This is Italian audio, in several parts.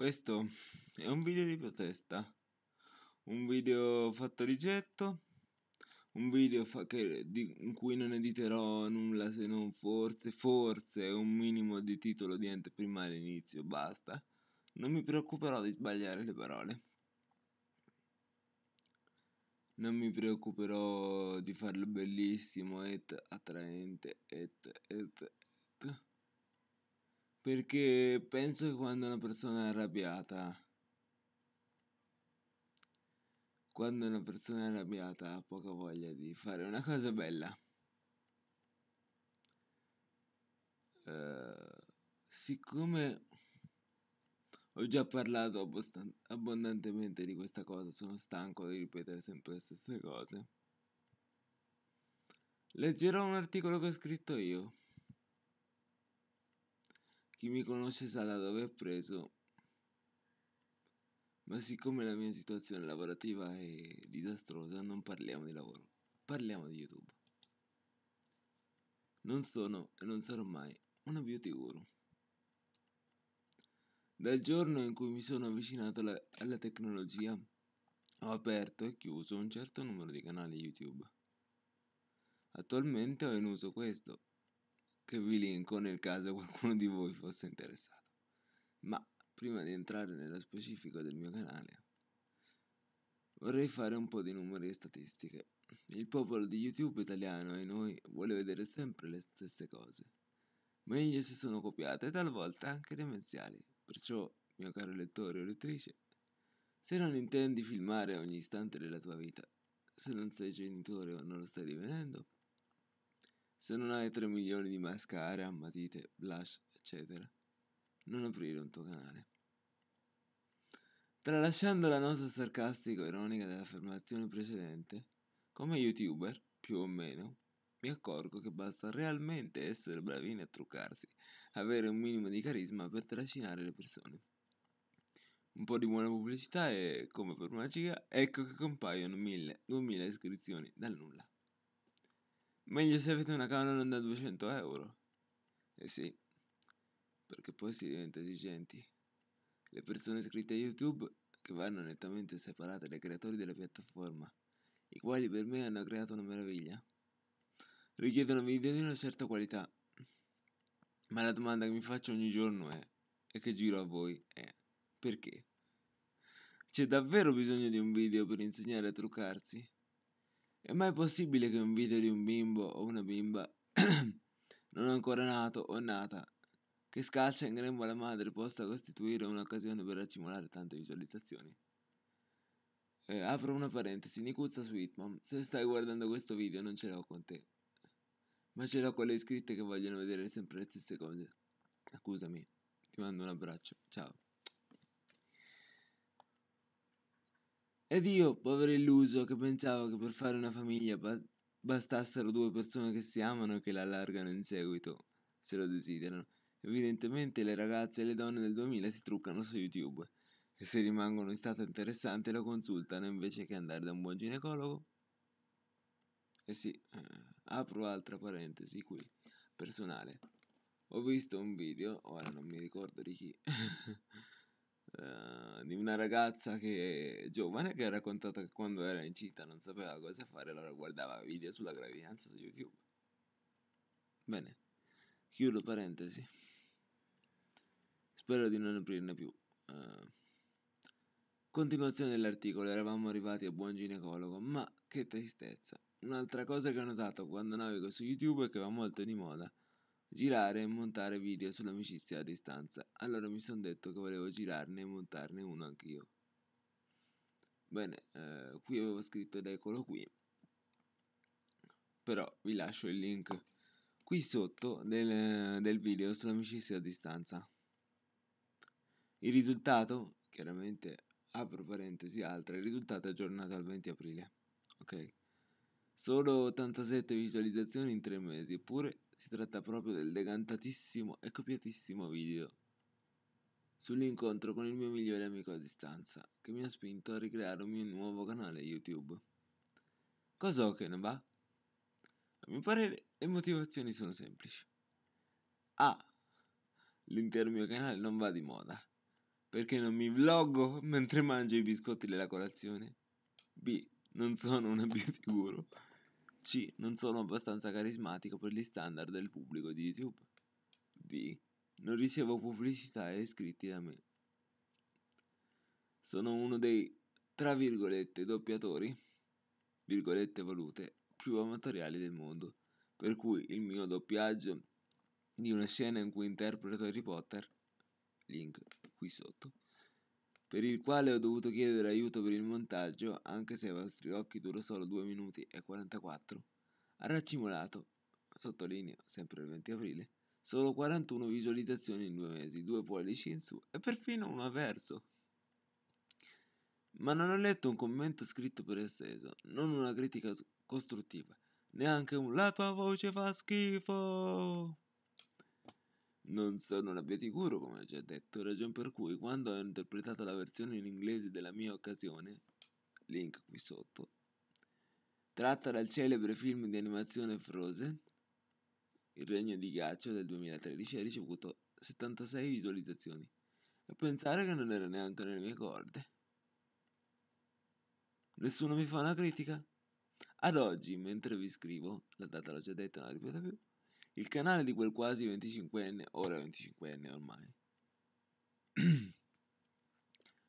Questo è un video di protesta, un video fatto rigetto, un video che, di, in cui non editerò nulla se non forse, forse un minimo di titolo di ente primario inizio, basta. Non mi preoccuperò di sbagliare le parole. Non mi preoccuperò di farlo bellissimo et attraente et et et perché penso che quando una persona è arrabbiata, quando una persona è arrabbiata ha poca voglia di fare una cosa bella. Uh, siccome ho già parlato abbostan- abbondantemente di questa cosa, sono stanco di ripetere sempre le stesse cose. Leggerò un articolo che ho scritto io. Chi mi conosce sa da dove ho preso, ma siccome la mia situazione lavorativa è disastrosa, non parliamo di lavoro, parliamo di YouTube. Non sono e non sarò mai una beauty guru. Dal giorno in cui mi sono avvicinato alla, alla tecnologia, ho aperto e chiuso un certo numero di canali YouTube. Attualmente ho in uso questo che vi linko nel caso qualcuno di voi fosse interessato. Ma prima di entrare nello specifico del mio canale, vorrei fare un po' di numeri e statistiche. Il popolo di YouTube italiano e noi vuole vedere sempre le stesse cose, meglio se sono copiate, talvolta anche demenziali. Perciò, mio caro lettore o lettrice, se non intendi filmare ogni istante della tua vita, se non sei genitore o non lo stai divenendo, se non hai 3 milioni di mascara, matite, blush, eccetera, non aprire un tuo canale. Tralasciando la nota sarcastica sarcastico-ironica dell'affermazione precedente, come youtuber, più o meno, mi accorgo che basta realmente essere bravini a truccarsi, avere un minimo di carisma per trascinare le persone. Un po' di buona pubblicità e, come per magia, ecco che compaiono 1000-2000 iscrizioni dal nulla. Meglio se avete una non da 200 euro. Eh sì, perché poi si diventa esigenti. Le persone iscritte a YouTube che vanno nettamente separate dai creatori della piattaforma, i quali per me hanno creato una meraviglia. Richiedono video di una certa qualità. Ma la domanda che mi faccio ogni giorno è, e che giro a voi è, perché? C'è davvero bisogno di un video per insegnare a truccarsi? È mai possibile che un video di un bimbo o una bimba non ancora nato o nata che scalcia in grembo la madre possa costituire un'occasione per accumulare tante visualizzazioni? Eh, apro una parentesi, Nicuzza Sweet Mom, se stai guardando questo video non ce l'ho con te, ma ce l'ho con le iscritte che vogliono vedere sempre le stesse cose. Scusami, ti mando un abbraccio, ciao. Ed io, povero illuso, che pensavo che per fare una famiglia ba- bastassero due persone che si amano e che la allargano in seguito, se lo desiderano. Evidentemente le ragazze e le donne del 2000 si truccano su YouTube e se rimangono in stato interessante lo consultano invece che andare da un buon ginecologo. E eh sì, eh, apro altra parentesi qui, personale. Ho visto un video, ora non mi ricordo di chi. Eh, di una ragazza che, giovane che ha raccontato che quando era incinta non sapeva cosa fare, allora guardava video sulla gravidanza su YouTube. Bene, chiudo parentesi. Spero di non aprirne più. Uh, continuazione dell'articolo, eravamo arrivati a buon ginecologo, ma che tristezza. Un'altra cosa che ho notato quando navigo su YouTube è che va molto di moda girare e montare video sull'amicizia a distanza. Allora mi sono detto che volevo girarne e montarne uno anch'io. Bene, eh, qui avevo scritto ed eccolo qui. Però vi lascio il link qui sotto del, del video sull'amicizia a distanza. Il risultato, chiaramente apro parentesi altra, il risultato è aggiornato al 20 aprile. Ok? Solo 87 visualizzazioni in 3 mesi, eppure si tratta proprio del decantatissimo e copiatissimo video sull'incontro con il mio migliore amico a distanza, che mi ha spinto a ricreare un mio nuovo canale YouTube. Cosa ho che ne va? A mio parere le motivazioni sono semplici. A. L'intero mio canale non va di moda, perché non mi vloggo mentre mangio i biscotti della colazione. B. Non sono una beauty guru. C. Non sono abbastanza carismatico per gli standard del pubblico di YouTube. D. Non ricevo pubblicità e iscritti da me. Sono uno dei, tra virgolette, doppiatori, virgolette valute, più amatoriali del mondo, per cui il mio doppiaggio di una scena in cui interpreto Harry Potter, link qui sotto, per il quale ho dovuto chiedere aiuto per il montaggio, anche se ai vostri occhi durò solo 2 minuti e 44. Ha raccimolato, sottolineo sempre il 20 aprile, solo 41 visualizzazioni in due mesi, due pollici in su e perfino uno verso. Ma non ho letto un commento scritto per esteso, non una critica costruttiva, neanche un la tua voce fa schifo. Non sono un abbiaticuro, come ho già detto, ragion per cui quando ho interpretato la versione in inglese della mia occasione, link qui sotto, tratta dal celebre film di animazione Frozen, Il regno di ghiaccio del 2013, ha ricevuto 76 visualizzazioni. E pensare che non era neanche nelle mie corde. Nessuno mi fa una critica? Ad oggi, mentre vi scrivo, la data l'ho già detta, non la ripeto più, il canale di quel quasi 25enne, ora 25enne ormai.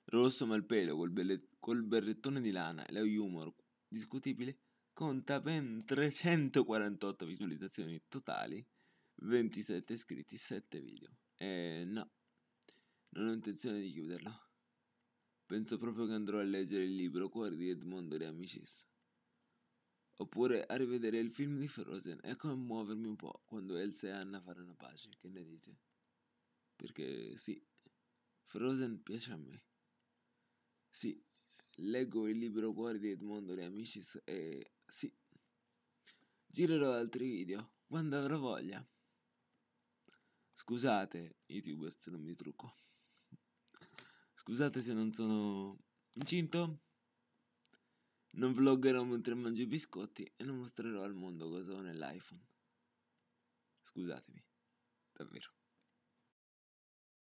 Rosso malpelo, col, belle, col berrettone di lana e la humor discutibile, conta ben 348 visualizzazioni totali, 27 iscritti, 7 video. E eh, no, non ho intenzione di chiuderlo. Penso proprio che andrò a leggere il libro Cuori di Edmondo De Amicis. Oppure a rivedere il film di Frozen e commuovermi un po' quando Elsa e Anna faranno pace, che ne dite? Perché sì, Frozen piace a me. Sì, leggo il libro Cuori di Edmondo De Amicis e sì, girerò altri video quando avrò voglia. Scusate, youtuber, se non mi trucco. Scusate se non sono incinto. Non vloggerò mentre mangio i biscotti e non mostrerò al mondo cosa ho nell'iPhone. Scusatemi, davvero.